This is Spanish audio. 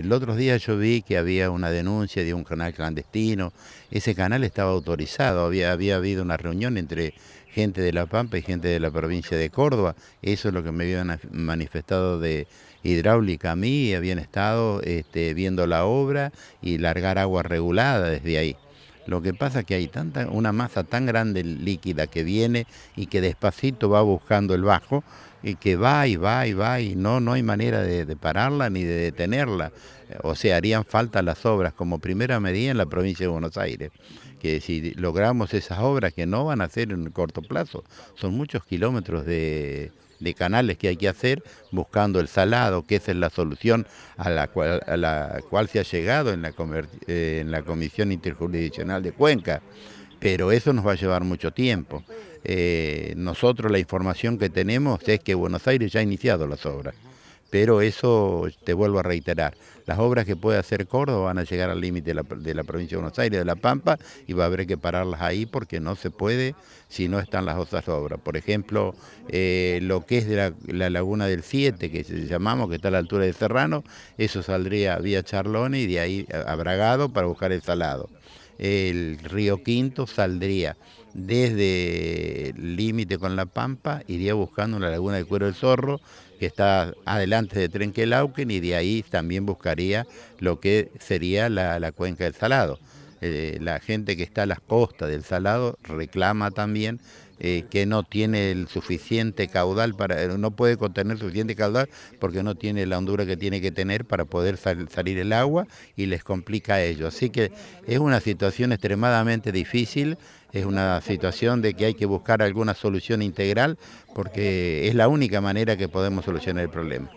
El otro día yo vi que había una denuncia de un canal clandestino. Ese canal estaba autorizado, había, habido una reunión entre gente de La Pampa y gente de la provincia de Córdoba. Eso es lo que me habían manifestado de hidráulica a mí. Habían estado este, viendo la obra y largar agua regulada desde ahí. Lo que pasa es que hay tanta, una masa tan grande líquida que viene y que despacito va buscando el bajo y que va y va y va y no, no hay manera de, de pararla ni de detenerla. Eh, o sea, harían falta las obras como primera medida en la provincia de Buenos Aires que si logramos esas obras que no van a ser en corto plazo, son muchos kilómetros de, de canales que hay que hacer, buscando el salado, que esa es la solución a la cual, a la cual se ha llegado en la, eh, en la Comisión Interjurisdiccional de Cuenca. Pero eso nos va a llevar mucho tiempo. Eh, nosotros la información que tenemos es que Buenos Aires ya ha iniciado las obras. Pero eso, te vuelvo a reiterar, las obras que puede hacer Córdoba van a llegar al límite de, la, provincia de Buenos Aires, de La Pampa, y va a haber que pararlas ahí porque no se puede si no están las otras obras. Por ejemplo, eh, lo que es de la, Laguna del 7, que se llamamos, que está a la altura de Serrano, eso saldría vía Charlone y de ahí eh, a Bragado para buscar el salado el río Quinto saldría desde el límite con La Pampa, iría buscando la laguna de Cuero del Zorro, que está adelante de Trenquelauquen, y de ahí también buscaría lo que sería la, cuenca del Salado. Eh, la gente que está a las costas del Salado reclama también eh, que no tiene el suficiente caudal, para, eh, no puede contener suficiente caudal porque no tiene la hondura que tiene que tener para poder salir el agua y les complica ello. Así que es una situación extremadamente difícil es una situación de que hay que buscar alguna solución integral porque es la única manera que podemos solucionar el problema.